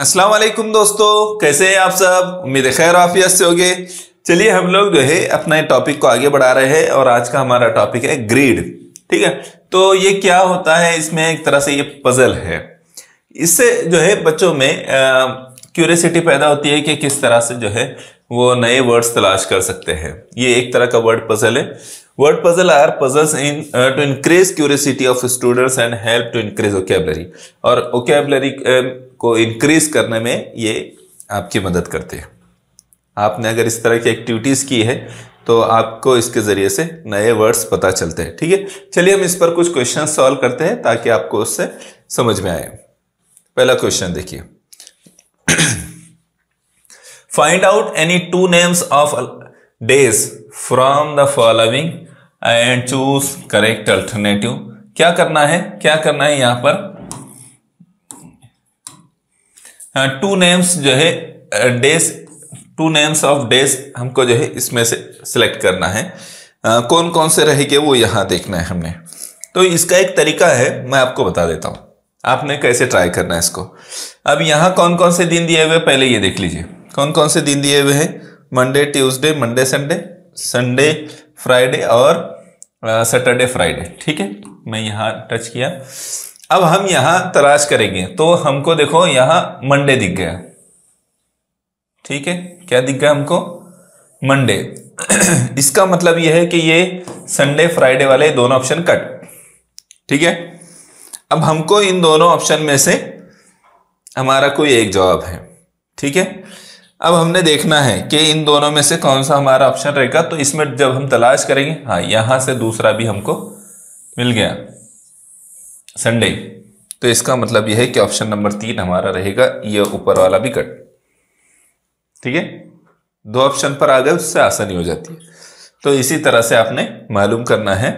अस्सलाम वालेकुम दोस्तों कैसे हैं आप सब उम्मीद खैर आफियत से होगे चलिए हम लोग जो है अपना टॉपिक को आगे बढ़ा रहे हैं और आज का हमारा टॉपिक है ग्रीड ठीक है तो ये क्या होता है इसमें एक तरह से ये पजल है इससे जो है बच्चों में क्यूरियसिटी पैदा होती है कि किस तरह से जो है वो नए वर्ड्स तलाश कर सकते हैं ये एक तरह का वर्ड पजल है Word puzzle are puzzles in uh, to increase curiosity of students and help to increase vocabulary. और vocabulary um, को increase करने में ये आपकी मदद करते हैं आपने अगर इस तरह की एक्टिविटीज़ की है तो आपको इसके ज़रिए से नए वर्ड्स पता चलते हैं ठीक है चलिए हम इस पर कुछ क्वेश्चन सॉल्व करते हैं ताकि आपको उससे समझ में आए पहला क्वेश्चन देखिए find out any two names of days from the following and choose correct alternative क्या करना है क्या करना है यहां पर टू हाँ, नेम्स जो है days two names of days हमको जो है इसमें से सिलेक्ट करना है आ, हाँ, कौन कौन से रहेंगे वो यहां देखना है हमने तो इसका एक तरीका है मैं आपको बता देता हूं आपने कैसे ट्राई करना है इसको अब यहां कौन कौन से दिन दिए हुए पहले ये देख लीजिए कौन कौन से दिन दिए हुए हैं Monday Tuesday Monday Sunday Sunday Friday और सैटरडे uh, फ्राइडे ठीक है मैं यहाँ टच किया अब हम यहाँ तलाश करेंगे तो हमको देखो यहाँ मंडे दिख गया ठीक है क्या दिख गया हमको मंडे इसका मतलब यह है कि ये संडे फ्राइडे वाले दोनों ऑप्शन कट ठीक है अब हमको इन दोनों ऑप्शन में से हमारा कोई एक जवाब है ठीक है अब हमने देखना है कि इन दोनों में से कौन सा हमारा ऑप्शन रहेगा तो इसमें जब हम तलाश करेंगे हाँ यहाँ से दूसरा भी हमको मिल गया संडे तो इसका मतलब यह है कि ऑप्शन नंबर तीन हमारा रहेगा ये ऊपर वाला भी कट ठीक है दो ऑप्शन पर आ गए उससे आसानी हो जाती है तो इसी तरह से आपने मालूम करना है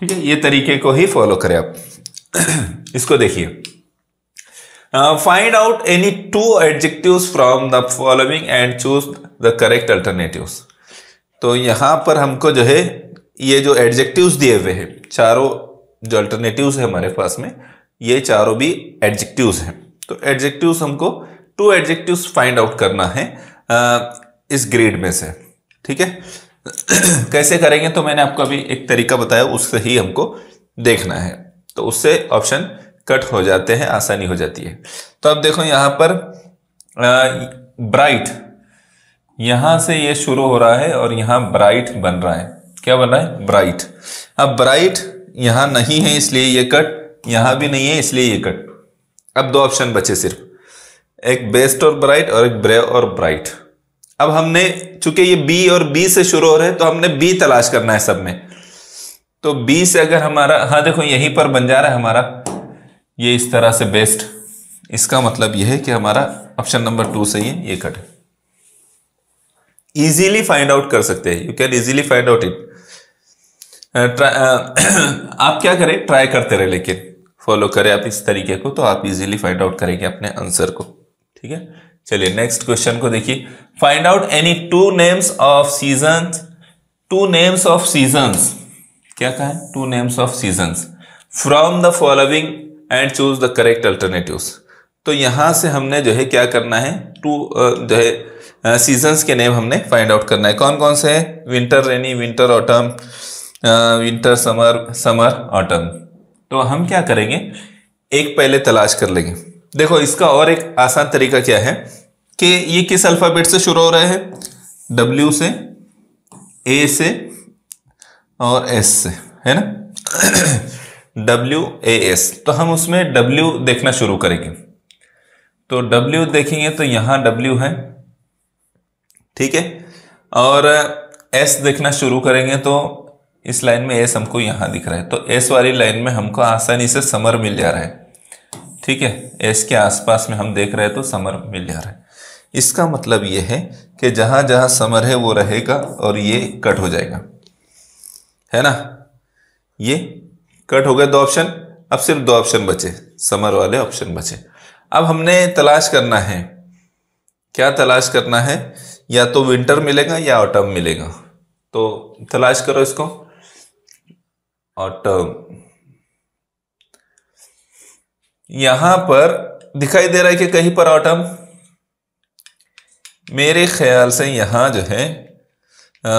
ठीक है ये तरीके को ही फॉलो करें आप इसको देखिए find out any two adjective from the following and choose the correct alternative तो यहाँ पर हमको जो है ये जो एडजेक्टिव दिए हुए हैं चारों जो अल्टरनेटिव है हमारे पास में ये चारों भी एडजेक्टिव हैं तो एडजेक्टिव हमको टू एडजेक्टिव फाइंड आउट करना है इस ग्रेड में से ठीक है कैसे करेंगे तो मैंने आपको अभी एक तरीका बताया उससे ही हमको देखना है तो उससे ऑप्शन कट हो जाते हैं आसानी हो जाती है तो अब देखो यहां पर आ, ब्राइट यहां से ये शुरू हो रहा है और यहां ब्राइट बन रहा है क्या बन रहा है ब्राइट अब ब्राइट यहां नहीं है इसलिए ये कट यहां भी नहीं है इसलिए ये कट अब दो ऑप्शन बचे सिर्फ एक बेस्ट और ब्राइट और एक ब्रे और ब्राइट अब हमने चूंकि ये बी और बी से शुरू हो रहे हैं तो हमने बी तलाश करना है सब में तो बी से अगर हमारा हाँ देखो यहीं पर बन जा रहा है हमारा ये इस तरह से बेस्ट इसका मतलब यह है कि हमारा ऑप्शन नंबर टू सही है ये कट है इजीली फाइंड आउट कर सकते हैं you can easily find out it आप क्या करें ट्राई करते रहे लेकिन फॉलो करें आप इस तरीके को तो आप इजीली फाइंड आउट करेंगे अपने आंसर को ठीक है चलिए नेक्स्ट क्वेश्चन को देखिए find out any two names of season two names of season क्या कहा है two names of season from the following and choose the correct alternatives तो यहाँ से हमने जो है क्या करना है टू uh, जो है सीजन्स uh, के नेम हमने फाइंड आउट करना है कौन कौन से है winter rainy winter autumn winter summer summer autumn तो हम क्या करेंगे एक पहले तलाश कर लेंगे देखो इसका और एक आसान तरीका क्या है कि ये किस अल्फ़ाबेट से शुरू हो रहा है डब्ल्यू से ए से और एस से है ना डब्ल्यू ए एस तो हम उसमें डब्ल्यू देखना शुरू करेंगे तो डब्ल्यू देखेंगे तो यहां डब्ल्यू है ठीक है और एस देखना शुरू करेंगे तो इस लाइन में एस हमको यहां दिख रहा है तो एस वाली लाइन में हमको आसानी से समर मिल जा रहा है ठीक है एस के आसपास में हम देख रहे हैं तो समर मिल जा रहा है इसका मतलब यह है कि जहां जहां समर है वो रहेगा और ये कट हो जाएगा है ना ये कट हो गए दो ऑप्शन अब सिर्फ दो ऑप्शन बचे समर वाले ऑप्शन बचे अब हमने तलाश करना है क्या तलाश करना है या तो विंटर मिलेगा या ऑटम मिलेगा तो तलाश करो इसको ऑटम यहां पर दिखाई दे रहा है कि कहीं पर ऑटम मेरे ख्याल से यहां जो है आ,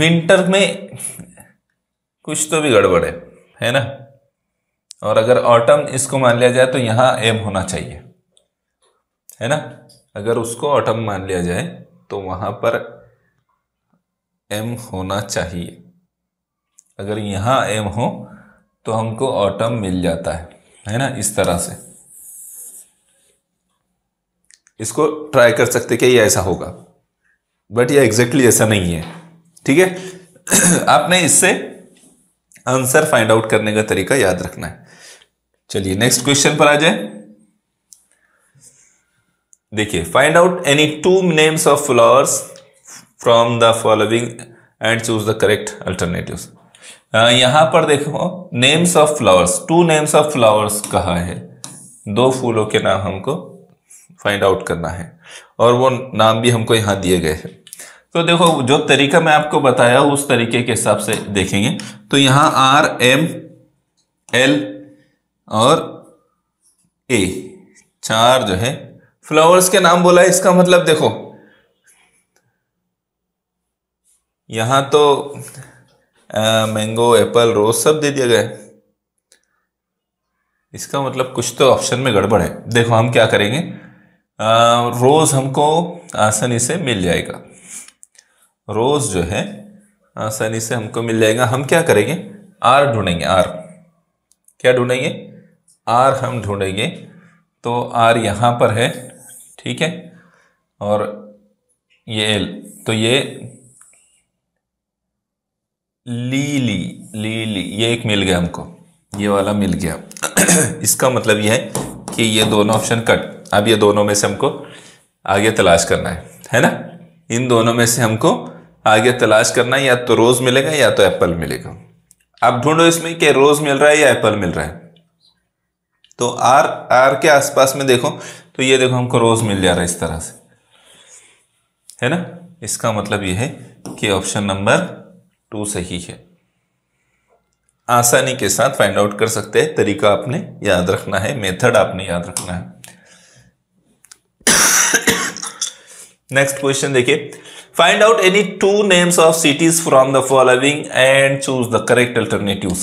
विंटर में कुछ तो भी गड़बड़ है है ना और अगर ऑटम इसको मान लिया जाए तो यहाँ एम होना चाहिए है ना अगर उसको ऑटम मान लिया जाए तो वहाँ पर एम होना चाहिए अगर यहाँ एम हो तो हमको ऑटम मिल जाता है है ना इस तरह से इसको ट्राई कर सकते कि ये ऐसा होगा बट ये एग्जैक्टली exactly ऐसा नहीं है ठीक है आपने इससे आंसर फाइंड आउट करने का तरीका याद रखना है चलिए नेक्स्ट क्वेश्चन पर आ जाए देखिए find out any two names of flowers from the following and choose the correct alternative यहां पर देखो names of flowers two names of flowers कहा है दो फूलों के नाम हमको फाइंड आउट करना है और वो नाम भी हमको यहां दिए गए हैं तो देखो जो तरीका मैं आपको बताया उस तरीके के हिसाब से देखेंगे तो यहां आर एम एल और ए चार जो है फ्लावर्स के नाम बोला है इसका मतलब देखो यहाँ तो मैंगो एप्पल रोज सब दे दिया गया इसका मतलब कुछ तो ऑप्शन में गड़बड़ है देखो हम क्या करेंगे आ, रोज हमको आसानी से मिल जाएगा रोज़ जो है आसानी से हमको मिल जाएगा हम क्या करेंगे आर ढूंढेंगे आर क्या ढूंढेंगे आर हम ढूंढेंगे तो आर यहाँ पर है ठीक है और ये एल तो ये लीली लीली ये एक मिल गया हमको ये वाला मिल गया इसका मतलब ये है कि ये दोनों ऑप्शन कट अब ये दोनों में से हमको आगे तलाश करना है है ना इन दोनों में से हमको आगे तलाश करना या तो रोज मिलेगा या तो एप्पल मिलेगा आप ढूंढो इसमें कि रोज मिल रहा है या एप्पल मिल रहा है तो आर आर के आसपास में देखो तो ये देखो हमको रोज मिल जा रहा है इस तरह से है ना इसका मतलब ये है कि ऑप्शन नंबर टू सही है आसानी के साथ फाइंड आउट कर सकते हैं तरीका आपने याद रखना है मेथड आपने याद रखना है नेक्स्ट क्वेश्चन देखिए Find out any two names of cities from the following and choose the correct alternatives.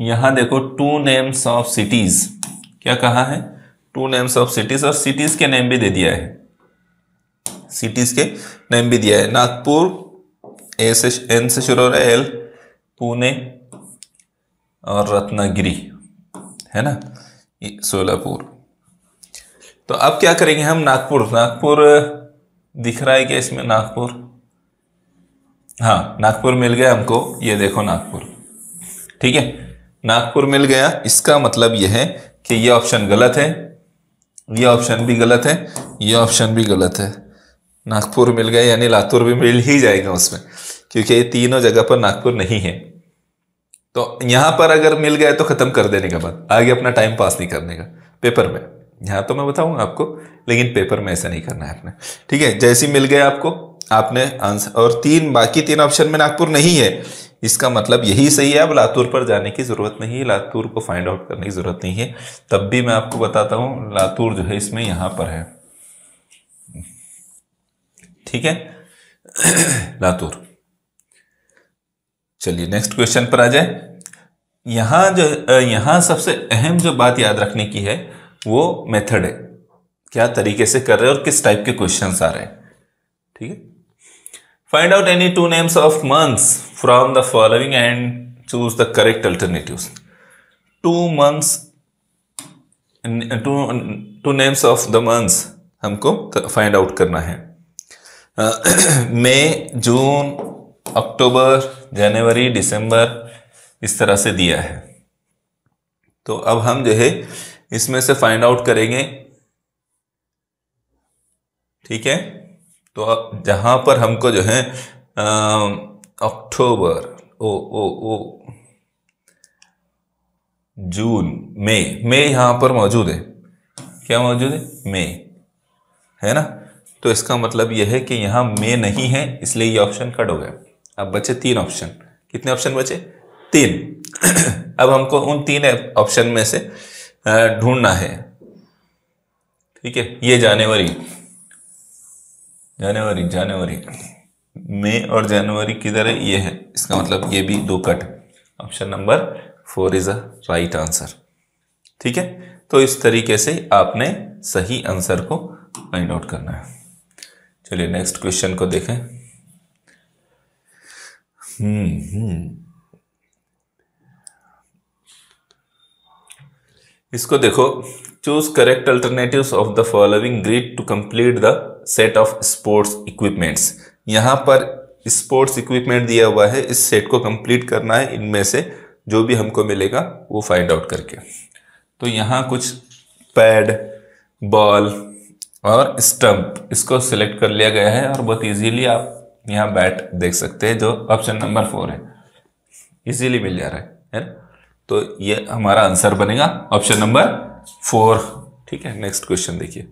यहां देखो टू नेम्स ऑफ सिटीज क्या कहा है टू नेम्स ऑफ सिटीज और सिटीज के नेम भी दे दिया है सिटीज के नेम भी दिया है नागपुर ए से एन से शुरू हो रहा है एल पुणे और रत्नागिरी है ना सोलापुर तो अब क्या करेंगे हम नागपुर नागपुर दिख रहा है क्या इसमें नागपुर हाँ नागपुर मिल गया हमको ये देखो नागपुर ठीक है नागपुर मिल गया इसका मतलब यह है कि यह ऑप्शन गलत है यह ऑप्शन भी गलत है यह ऑप्शन भी गलत है नागपुर मिल गया यानी लातूर भी मिल ही जाएगा उसमें क्योंकि ये तीनों जगह पर नागपुर नहीं है तो यहां पर अगर मिल गया तो ख़त्म कर देने का बाद आगे अपना टाइम पास नहीं करने का पेपर में यहाँ तो मैं बताऊंगा आपको लेकिन पेपर में ऐसा नहीं करना है आपने ठीक है जैसे मिल गया आपको आपने आंसर और तीन बाकी तीन ऑप्शन में नागपुर नहीं है इसका मतलब यही सही है अब लातूर पर जाने की ज़रूरत नहीं है लातूर को फाइंड आउट करने की ज़रूरत नहीं है तब भी मैं आपको बताता हूँ लातूर जो है इसमें यहाँ पर है ठीक है लातूर चलिए नेक्स्ट क्वेश्चन पर आ जाए यहां जो यहां सबसे अहम जो बात याद रखने की है वो मेथड है क्या तरीके से कर रहे हैं और किस टाइप के क्वेश्चन आ रहे हैं ठीक है find out any two names of months from the following and choose the correct alternative two months two two names of the months हमको फाइंड आउट करना है मई जून अक्टूबर जनवरी दिसंबर इस तरह से दिया है तो अब हम जो है इसमें से फाइंड आउट करेंगे ठीक है तो जहां पर हमको जो है अक्टूबर ओ ओ ओ जून मई मई यहां पर मौजूद है क्या मौजूद है मई है ना तो इसका मतलब यह है कि यहां मे नहीं है इसलिए ये ऑप्शन कट हो गया अब बचे तीन ऑप्शन कितने ऑप्शन बचे तीन अब हमको उन तीन ऑप्शन में से ढूंढना है ठीक है ये जनवरी जनवरी जनवरी मई और जनवरी किधर है ये है इसका मतलब ये भी दो cut option number four is a right answer ठीक है तो इस तरीके से आपने सही आंसर को फाइंड आउट करना है चलिए नेक्स्ट क्वेश्चन को देखें हम्म हम्म इसको देखो choose correct alternative of the following grid to complete the set of sports equipments यहाँ पर स्पोर्ट्स इक्विपमेंट दिया हुआ है इस सेट को कंप्लीट करना है इनमें से जो भी हमको मिलेगा वो फाइंड आउट करके तो यहाँ कुछ पैड बॉल और स्टंप इसको सिलेक्ट कर लिया गया है और बहुत इजीली आप यहाँ बैट देख सकते हैं जो ऑप्शन नंबर फोर है इजीली मिल जा रहा है है ना तो ये हमारा आंसर बनेगा ऑप्शन नंबर फोर ठीक है नेक्स्ट क्वेश्चन देखिए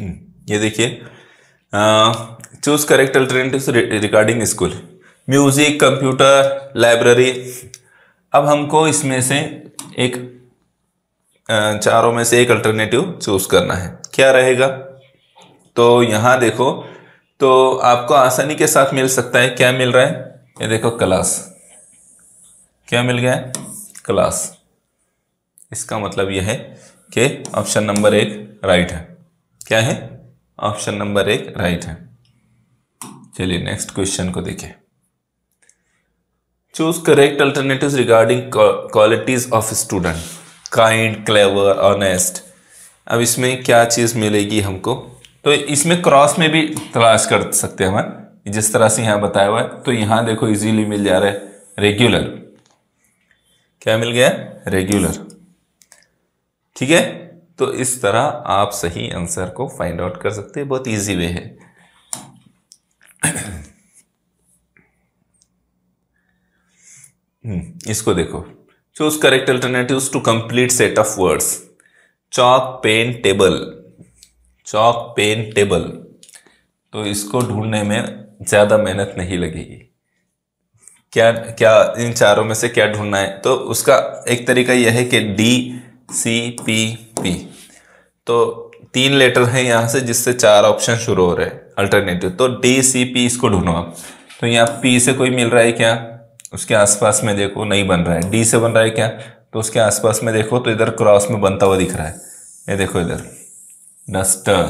हम्म, ये देखिए choose correct alternative regarding school music computer library अब हमको इसमें से एक चारों में से एक अल्टरनेटिव चूज करना है क्या रहेगा तो यहां देखो तो आपको आसानी के साथ मिल सकता है क्या मिल रहा है ये देखो क्लास क्या मिल गया है क्लास इसका मतलब यह है कि ऑप्शन नंबर एक राइट है क्या है ऑप्शन नंबर एक राइट है चलिए नेक्स्ट क्वेश्चन को देखिए choose correct alternative regarding qualities of student kind clever honest अब इसमें क्या चीज़ मिलेगी हमको तो इसमें क्रॉस में भी तलाश कर सकते हैं हम जिस तरह से यहां बताया हुआ है तो यहां देखो इजीली मिल जा रहा है रेगुलर क्या मिल गया रेगुलर ठीक है तो इस तरह आप सही आंसर को फाइंड आउट कर सकते हैं बहुत इजी वे है हम्म, इसको देखो choose correct alternative to complete set of words chalk pen table chalk pen table तो इसको ढूंढने में ज़्यादा मेहनत नहीं लगेगी क्या क्या इन चारों में से क्या ढूंढना है तो उसका एक तरीका यह है कि डी सी पी पी तो तीन लेटर हैं यहाँ से जिससे चार ऑप्शन शुरू हो रहे हैं अल्टरनेटिव तो डी सी पी इसको ढूंढो आप तो यहाँ पी से कोई मिल रहा है क्या उसके आसपास में देखो नहीं बन रहा है डी से बन रहा है क्या तो उसके आसपास में देखो तो इधर क्रॉस में बनता हुआ दिख रहा है ये देखो इधर डस्टर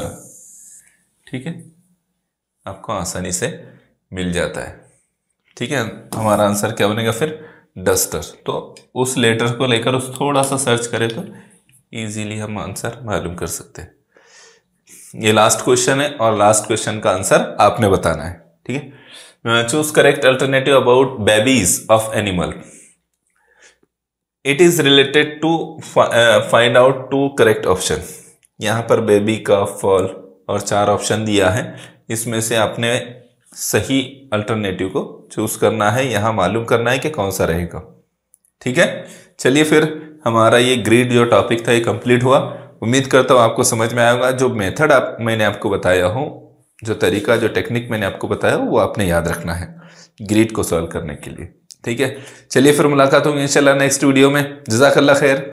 ठीक है आपको आसानी से मिल जाता है ठीक है हमारा आंसर क्या बनेगा फिर डस्टर तो उस लेटर को लेकर उस थोड़ा सा सर्च करें तो ईजीली हम आंसर मालूम कर सकते हैं ये लास्ट क्वेश्चन है और लास्ट क्वेश्चन का आंसर आपने बताना है ठीक है choose correct alternative about babies of animal it is related to find out two correct option यहाँ पर बेबी का फॉल और चार ऑप्शन दिया है इसमें से आपने सही अल्टरनेटिव को चूज करना है यहाँ मालूम करना है कि कौन सा रहेगा ठीक है चलिए फिर हमारा ये ग्रीड जो टॉपिक था ये कंप्लीट हुआ उम्मीद करता हूँ आपको समझ में आएगा जो मेथड आप मैंने आपको बताया हूँ जो तरीका जो टेक्निक मैंने आपको बताया वो आपने याद रखना है ग्रीड को सॉल्व करने के लिए ठीक है चलिए फिर मुलाकात होगी इंशाल्लाह नेक्स्ट वीडियो में जजाकल्ला खैर